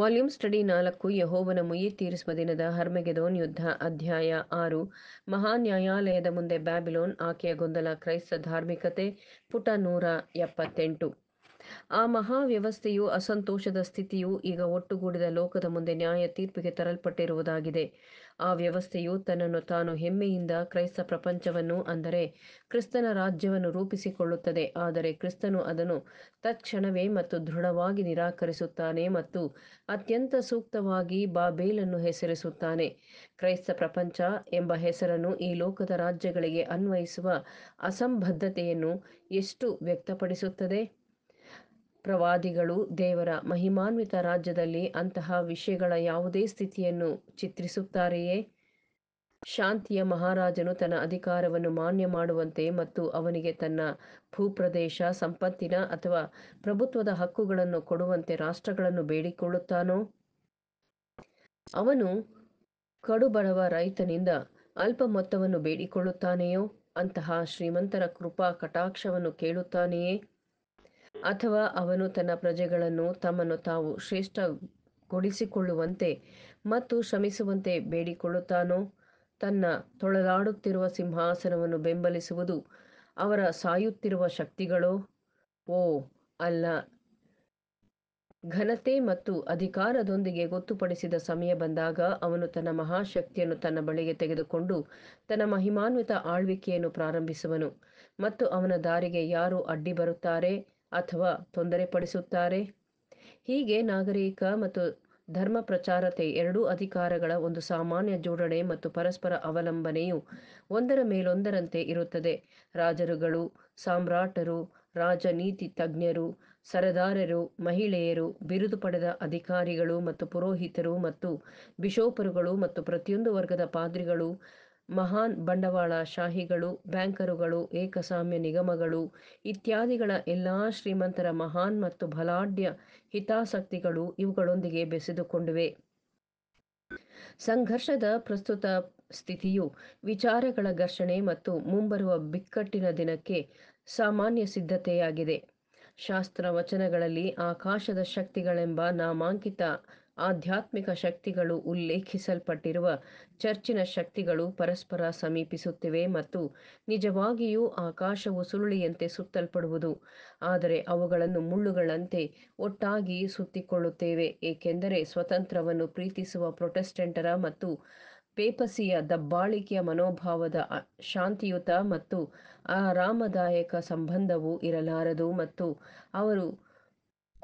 volume study ನಾಲ್ಕು ಯಹೋವನ ಮುಯಿ ತೀರಿಸುವ ದಿನದ ಹರ್ಮೆಗೆದೋನ್ ಯುದ್ಧ ಅಧ್ಯಾಯ ಆರು ಮಹಾನ್ಯಾಯಾಲಯದ ಮುಂದೆ ಬ್ಯಾಬಿಲೋನ್ ಆಕೆಯ ಗೊಂದಲ ಕ್ರೈಸ್ತ ಧಾರ್ಮಿಕತೆ ಪುಟ ನೂರ ಎಪ್ಪತ್ತೆಂಟು ಆ ಮಹಾವ್ಯವಸ್ಥೆಯು ಅಸಂತೋಷದ ಸ್ಥಿತಿಯು ಈಗ ಒಟ್ಟುಗೂಡಿದ ಲೋಕದ ಮುಂದೆ ನ್ಯಾಯ ತೀರ್ಪಿಗೆ ತರಲ್ಪಟ್ಟಿರುವುದಾಗಿದೆ ಆ ವ್ಯವಸ್ಥೆಯು ತನ್ನನ್ನು ತಾನು ಹೆಮ್ಮೆಯಿಂದ ಕ್ರೈಸ್ತ ಪ್ರಪಂಚವನ್ನು ಅಂದರೆ ಕ್ರಿಸ್ತನ ರಾಜ್ಯವನ್ನು ರೂಪಿಸಿಕೊಳ್ಳುತ್ತದೆ ಆದರೆ ಕ್ರಿಸ್ತನು ಅದನ್ನು ತತ್ಕ್ಷಣವೇ ಮತ್ತು ದೃಢವಾಗಿ ನಿರಾಕರಿಸುತ್ತಾನೆ ಮತ್ತು ಅತ್ಯಂತ ಸೂಕ್ತವಾಗಿ ಬಾಬೇಲನ್ನು ಹೆಸರಿಸುತ್ತಾನೆ ಕ್ರೈಸ್ತ ಪ್ರಪಂಚ ಎಂಬ ಹೆಸರನ್ನು ಈ ಲೋಕದ ರಾಜ್ಯಗಳಿಗೆ ಅನ್ವಯಿಸುವ ಅಸಂಬದ್ಧತೆಯನ್ನು ಎಷ್ಟು ವ್ಯಕ್ತಪಡಿಸುತ್ತದೆ ಪ್ರವಾದಿಗಳು ದೇವರ ಮಹಿಮಾನ್ವಿತ ರಾಜ್ಯದಲ್ಲಿ ಅಂತಹ ವಿಷಯಗಳ ಯಾವುದೇ ಸ್ಥಿತಿಯನ್ನು ಚಿತ್ರಿಸುತ್ತಾರೆಯೇ ಶಾಂತಿಯ ಮಹಾರಾಜನು ತನ್ನ ಅಧಿಕಾರವನ್ನು ಮಾನ್ಯ ಮಾಡುವಂತೆ ಮತ್ತು ಅವನಿಗೆ ತನ್ನ ಭೂಪ್ರದೇಶ ಸಂಪತ್ತಿನ ಅಥವಾ ಪ್ರಭುತ್ವದ ಹಕ್ಕುಗಳನ್ನು ಕೊಡುವಂತೆ ರಾಷ್ಟ್ರಗಳನ್ನು ಬೇಡಿಕೊಳ್ಳುತ್ತಾನೋ ಅವನು ಕಡುಬಡವ ರೈತನಿಂದ ಅಲ್ಪ ಮೊತ್ತವನ್ನು ಬೇಡಿಕೊಳ್ಳುತ್ತಾನೆಯೋ ಅಂತಹ ಶ್ರೀಮಂತರ ಕೃಪಾ ಕಟಾಕ್ಷವನ್ನು ಕೇಳುತ್ತಾನೆಯೇ ಅಥವಾ ಅವನು ತನ್ನ ಪ್ರಜೆಗಳನ್ನು ತಮ್ಮನ್ನು ತಾವು ಶ್ರೇಷ್ಠಗೊಳಿಸಿಕೊಳ್ಳುವಂತೆ ಮತ್ತು ಶ್ರಮಿಸುವಂತೆ ಬೇಡಿಕೊಳ್ಳುತ್ತಾನೋ ತನ್ನ ತೊಳೆದಾಡುತ್ತಿರುವ ಸಿಂಹಾಸನವನ್ನು ಬೆಂಬಲಿಸುವುದು ಅವರ ಸಾಯುತ್ತಿರುವ ಶಕ್ತಿಗಳೋ ಓ ಅಲ್ಲ ಘನತೆ ಮತ್ತು ಅಧಿಕಾರದೊಂದಿಗೆ ಗೊತ್ತುಪಡಿಸಿದ ಸಮಯ ಬಂದಾಗ ಅವನು ತನ್ನ ಮಹಾಶಕ್ತಿಯನ್ನು ತನ್ನ ಬಳಿಗೆ ತೆಗೆದುಕೊಂಡು ತನ್ನ ಮಹಿಮಾನ್ವಿತ ಆಳ್ವಿಕೆಯನ್ನು ಪ್ರಾರಂಭಿಸುವನು ಮತ್ತು ಅವನ ದಾರಿಗೆ ಯಾರು ಅಡ್ಡಿ ಬರುತ್ತಾರೆ ಅಥವಾ ತೊಂದರೆಪಡಿಸುತ್ತಾರೆ ಹೀಗೆ ನಾಗರಿಕ ಮತ್ತು ಧರ್ಮ ಪ್ರಚಾರತೆ ಎರಡೂ ಅಧಿಕಾರಗಳ ಒಂದು ಸಾಮಾನ್ಯ ಜೋಡಣೆ ಮತ್ತು ಪರಸ್ಪರ ಅವಲಂಬನೆಯು ಒಂದರ ಮೇಲೊಂದರಂತೆ ಇರುತ್ತದೆ ರಾಜರುಗಳು ಸಾಮ್ರಾಟರು ರಾಜನೀತಿ ತಜ್ಞರು ಸರದಾರರು ಮಹಿಳೆಯರು ಬಿರುದು ಪಡೆದ ಅಧಿಕಾರಿಗಳು ಮತ್ತು ಪುರೋಹಿತರು ಮತ್ತು ಬಿಷೋಪರುಗಳು ಮತ್ತು ಪ್ರತಿಯೊಂದು ವರ್ಗದ ಪಾದ್ರಿಗಳು ಮಹಾನ್ ಬಂಡವಾಳ ಶಾಹಿಗಳು ಬ್ಯಾಂಕರುಗಳು ಏಕಸಾಮ್ಯ ನಿಗಮಗಳು ಇತ್ಯಾದಿಗಳ ಎಲ್ಲಾ ಶ್ರೀಮಂತರ ಮಹಾನ್ ಮತ್ತು ಬಲಾಢ್ಯ ಹಿತಾಸಕ್ತಿಗಳು ಇವುಗಳೊಂದಿಗೆ ಬೆಸೆದುಕೊಂಡಿವೆ ಸಂಘರ್ಷದ ಪ್ರಸ್ತುತ ಸ್ಥಿತಿಯು ವಿಚಾರಗಳ ಘರ್ಷಣೆ ಮತ್ತು ಮುಂಬರುವ ಬಿಕ್ಕಟ್ಟಿನ ದಿನಕ್ಕೆ ಸಾಮಾನ್ಯ ಸಿದ್ಧತೆಯಾಗಿದೆ ಶಾಸ್ತ್ರ ವಚನಗಳಲ್ಲಿ ಆಕಾಶದ ಶಕ್ತಿಗಳೆಂಬ ನಾಮಾಂಕಿತ ಆಧ್ಯಾತ್ಮಿಕ ಶಕ್ತಿಗಳು ಉಲ್ಲೇಖಿಸಲ್ಪಟ್ಟಿರುವ ಚರ್ಚಿನ ಶಕ್ತಿಗಳು ಪರಸ್ಪರ ಸಮೀಪಿಸುತ್ತಿವೆ ಮತ್ತು ನಿಜವಾಗಿಯೂ ಆಕಾಶವು ಸುರುಳಿಯಂತೆ ಸುತ್ತಲ್ಪಡುವುದು ಆದರೆ ಅವುಗಳನ್ನು ಮುಳ್ಳುಗಳಂತೆ ಒಟ್ಟಾಗಿ ಸುತ್ತಿಕೊಳ್ಳುತ್ತೇವೆ ಏಕೆಂದರೆ ಸ್ವತಂತ್ರವನ್ನು ಪ್ರೀತಿಸುವ ಪ್ರೊಟೆಸ್ಟೆಂಟರ ಮತ್ತು ಪೇಪಸಿಯ ದಬ್ಬಾಳಿಕೆಯ ಮನೋಭಾವದ ಶಾಂತಿಯುತ ಮತ್ತು ಆರಾಮದಾಯಕ ಸಂಬಂಧವು ಇರಲಾರದು ಮತ್ತು ಅವರು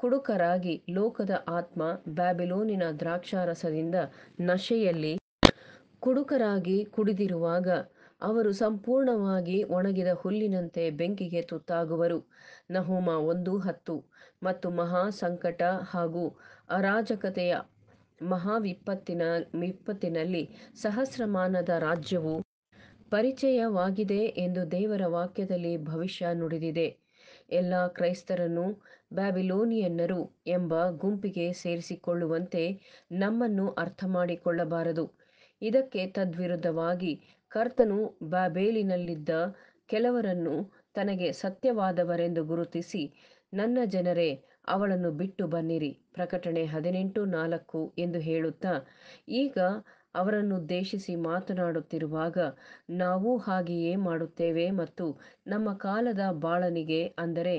ಕುಡುಕರಾಗಿ ಲೋಕದ ಆತ್ಮ ಬ್ಯಾಬಿಲೋನಿನ ದ್ರಾಕ್ಷಾರಸದಿಂದ ನಶೆಯಲ್ಲಿ ಕುಡುಕರಾಗಿ ಕುಡಿದಿರುವಾಗ ಅವರು ಸಂಪೂರ್ಣವಾಗಿ ಒಣಗಿದ ಹುಲ್ಲಿನಂತೆ ಬೆಂಕಿಗೆ ತುತ್ತಾಗುವರು ನಹೋಮ ಒಂದು ಹತ್ತು ಮತ್ತು ಮಹಾ ಸಂಕಟ ಹಾಗೂ ಅರಾಜಕತೆಯ ಮಹಾ ವಿಪತ್ತಿನ ವಿಪತ್ತಿನಲ್ಲಿ ಸಹಸ್ರಮಾನದ ರಾಜ್ಯವು ಪರಿಚಯವಾಗಿದೆ ಎಂದು ದೇವರ ವಾಕ್ಯದಲ್ಲಿ ಭವಿಷ್ಯ ನುಡಿದಿದೆ ಎಲ್ಲ ಕ್ರೈಸ್ತರನ್ನು ಬ್ಯಾಬಿಲೋನಿಯನ್ನರು ಎಂಬ ಗುಂಪಿಗೆ ಸೇರಿಸಿಕೊಳ್ಳುವಂತೆ ನಮ್ಮನ್ನು ಅರ್ಥ ಮಾಡಿಕೊಳ್ಳಬಾರದು ಇದಕ್ಕೆ ತದ್ವಿರುದ್ಧವಾಗಿ ಕರ್ತನು ಬ್ಯಾಬೇಲಿನಲ್ಲಿದ್ದ ಕೆಲವರನ್ನು ತನಗೆ ಸತ್ಯವಾದವರೆಂದು ಗುರುತಿಸಿ ನನ್ನ ಜನರೇ ಅವಳನ್ನು ಬಿಟ್ಟು ಬನ್ನಿರಿ ಪ್ರಕಟಣೆ ಹದಿನೆಂಟು ನಾಲ್ಕು ಎಂದು ಹೇಳುತ್ತಾ ಈಗ ಅವರನ್ನುದ್ದೇಶಿಸಿ ಮಾತನಾಡುತ್ತಿರುವಾಗ ನಾವೂ ಹಾಗೆಯೇ ಮಾಡುತ್ತೇವೆ ಮತ್ತು ನಮ್ಮ ಕಾಲದ ಬಾಳನಿಗೆ ಅಂದರೆ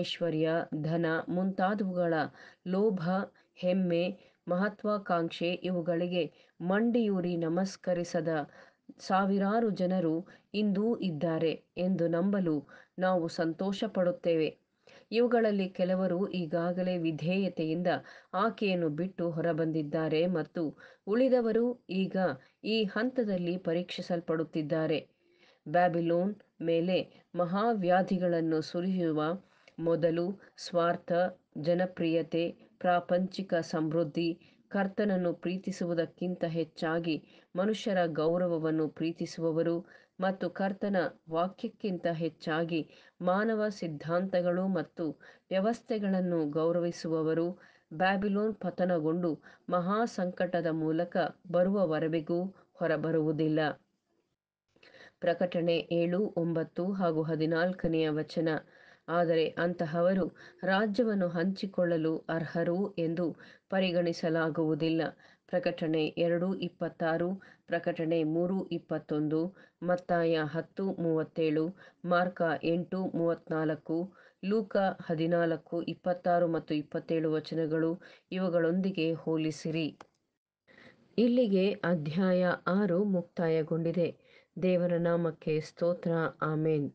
ಐಶ್ವರ್ಯ ಧನ ಮುಂತಾದವುಗಳ ಲೋಭ ಹೆಮ್ಮೆ ಮಹತ್ವಾಕಾಂಕ್ಷೆ ಇವುಗಳಿಗೆ ಮಂಡಿಯೂರಿ ನಮಸ್ಕರಿಸದ ಸಾವಿರಾರು ಜನರು ಇಂದೂ ಇದ್ದಾರೆ ಎಂದು ನಂಬಲು ನಾವು ಸಂತೋಷಪಡುತ್ತೇವೆ ಇವುಗಳಲ್ಲಿ ಕೆಲವರು ಈಗಾಗಲೇ ವಿಧೇಯತೆಯಿಂದ ಆಕೆಯನ್ನು ಬಿಟ್ಟು ಹೊರಬಂದಿದ್ದಾರೆ ಮತ್ತು ಉಳಿದವರು ಈಗ ಈ ಹಂತದಲ್ಲಿ ಪರೀಕ್ಷಿಸಲ್ಪಡುತ್ತಿದ್ದಾರೆ ಬ್ಯಾಬಿಲೋನ್ ಮೇಲೆ ಮಹಾವ್ಯಾಧಿಗಳನ್ನು ಸುರಿಯುವ ಮೊದಲು ಸ್ವಾರ್ಥ ಜನಪ್ರಿಯತೆ ಪ್ರಾಪಂಚಿಕ ಸಮೃದ್ಧಿ ಕರ್ತನನ್ನು ಪ್ರೀತಿಸುವುದಕ್ಕಿಂತ ಹೆಚ್ಚಾಗಿ ಮನುಷ್ಯರ ಗೌರವವನ್ನು ಪ್ರೀತಿಸುವವರು ಮತ್ತು ಕರ್ತನ ವಾಕ್ಯಕ್ಕಿಂತ ಹೆಚ್ಚಾಗಿ ಮಾನವ ಸಿದ್ಧಾಂತಗಳು ಮತ್ತು ವ್ಯವಸ್ಥೆಗಳನ್ನು ಗೌರವಿಸುವವರು ಬ್ಯಾಬಿಲೋನ್ ಪತನಗೊಂಡು ಮಹಾ ಸಂಕಟದ ಮೂಲಕ ಬರುವವರೆಗೂ ಹೊರಬರುವುದಿಲ್ಲ ಪ್ರಕಟಣೆ ಏಳು ಒಂಬತ್ತು ಹಾಗೂ ಹದಿನಾಲ್ಕನೆಯ ವಚನ ಆದರೆ ಅಂತಹವರು ರಾಜ್ಯವನ್ನು ಹಂಚಿಕೊಳ್ಳಲು ಅರ್ಹರು ಎಂದು ಪರಿಗಣಿಸಲಾಗುವುದಿಲ್ಲ ಪ್ರಕಟಣೆ ಎರಡು ಇಪ್ಪತ್ತಾರು ಪ್ರಕಟಣೆ ಮೂರು ಇಪ್ಪತ್ತೊಂದು ಮತ್ತಾಯ ಹತ್ತು ಮೂವತ್ತೇಳು ಮಾರ್ಕ ಎಂಟು ಮೂವತ್ತ್ನಾಲ್ಕು ಲೂಕ ಹದಿನಾಲ್ಕು ಇಪ್ಪತ್ತಾರು ಮತ್ತು ಇಪ್ಪತ್ತೇಳು ವಚನಗಳು ಇವುಗಳೊಂದಿಗೆ ಹೋಲಿಸಿರಿ ಇಲ್ಲಿಗೆ ಅಧ್ಯಾಯ ಆರು ಮುಕ್ತಾಯಗೊಂಡಿದೆ ದೇವರ ನಾಮಕ್ಕೆ ಸ್ತೋತ್ರ ಆಮೇನ್